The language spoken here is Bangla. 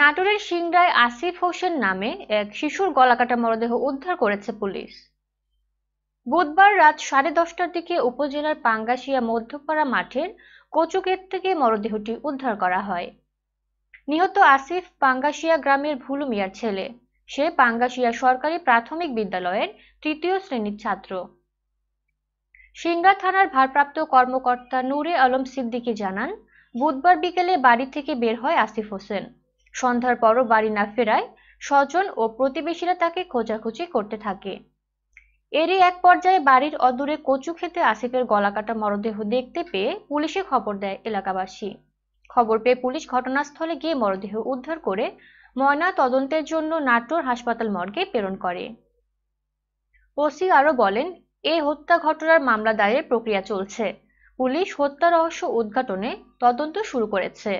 নাটোরের সিংড়ায় আসিফ হোসেন নামে এক শিশুর গলাকাটা মরদেহ উদ্ধার করেছে পুলিশ বুধবার রাত সাড়ে দশটার দিকে উপজেলার পাঙ্গাসিয়া মধ্যপাড়া মাঠের কচুকের থেকে মরদেহটি উদ্ধার করা হয় নিহত আসিফ পাঙ্গাসিয়া গ্রামের ভুলু মিয়ার ছেলে সে পাঙ্গাসিয়া সরকারি প্রাথমিক বিদ্যালয়ের তৃতীয় শ্রেণীর ছাত্র সিংড়া থানার ভারপ্রাপ্ত কর্মকর্তা নূরে আলম সিদ্দিকী জানান বুধবার বিকেলে বাড়ি থেকে বের হয় আসিফ হোসেন সন্ধ্যার পরও বাড়ি না ফেরায় স্বজন ও প্রতিবেশীরা তাকে খোঁজাখুঁজি করতে থাকে এরই এক পর্যায়ে বাড়ির অদূরে কচু খেতে আসিফের গলাকাটা মরদেহ দেখতে পেয়ে পুলিশে খবর দেয় এলাকাবাসী খবর পেয়ে পুলিশ ঘটনাস্থলে গিয়ে মরদেহ উদ্ধার করে ময়না তদন্তের জন্য নাটোর হাসপাতাল মর্গে প্রেরণ করে ওসি আরও বলেন এ হত্যা ঘটনার মামলা দায়ের প্রক্রিয়া চলছে পুলিশ হত্যা রহস্য উদ্ঘাটনে তদন্ত শুরু করেছে